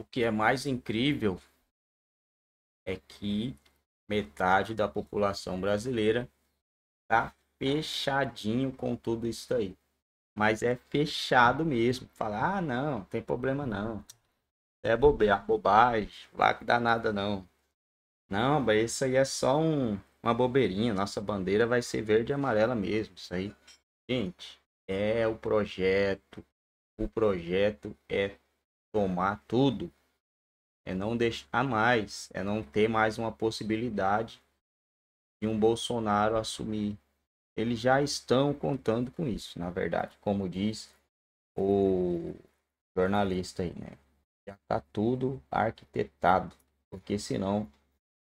O que é mais incrível é que metade da população brasileira tá fechadinho com tudo isso aí. Mas é fechado mesmo. Falar, ah, não, não tem problema não. É bobear, bobagem, vai que dá nada não. Não, mas isso aí é só um, uma bobeirinha. Nossa bandeira vai ser verde e amarela mesmo. Isso aí. Gente, é o projeto. O projeto é tomar tudo, é não deixar mais, é não ter mais uma possibilidade de um Bolsonaro assumir. Eles já estão contando com isso, na verdade, como diz o jornalista aí, né? Já tá tudo arquitetado, porque senão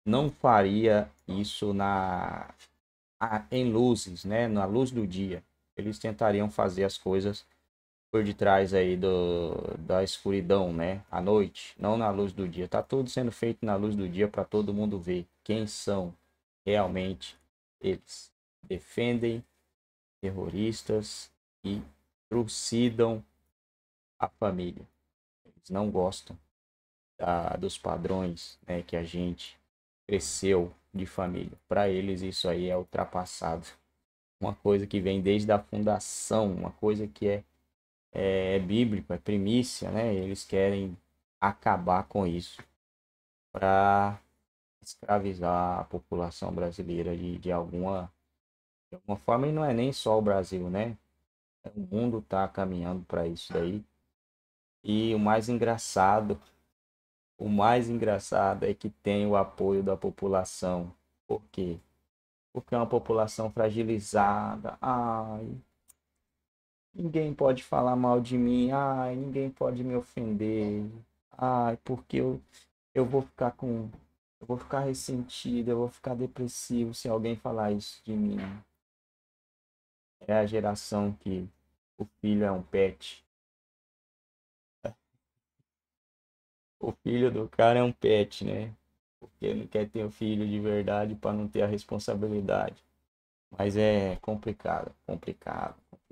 não faria isso na em luzes, né? Na luz do dia. Eles tentariam fazer as coisas por detrás aí do, da escuridão, né? À noite, não na luz do dia. Tá tudo sendo feito na luz do dia para todo mundo ver quem são realmente eles. Defendem terroristas e trucidam a família. Eles não gostam da, dos padrões né, que a gente cresceu de família. Para eles, isso aí é ultrapassado. Uma coisa que vem desde a fundação, uma coisa que é é, é, bíblico, é primícia, né? Eles querem acabar com isso para escravizar a população brasileira de, de alguma de alguma forma e não é nem só o Brasil, né? O mundo está caminhando para isso daí. E o mais engraçado, o mais engraçado é que tem o apoio da população. Por quê? Porque é uma população fragilizada. Ai, Ninguém pode falar mal de mim. Ai, ninguém pode me ofender. Ai, porque eu, eu vou ficar com. Eu vou ficar ressentido, eu vou ficar depressivo se alguém falar isso de mim. É a geração que o filho é um pet. O filho do cara é um pet, né? Porque ele quer ter o um filho de verdade para não ter a responsabilidade. Mas é complicado, complicado, complicado.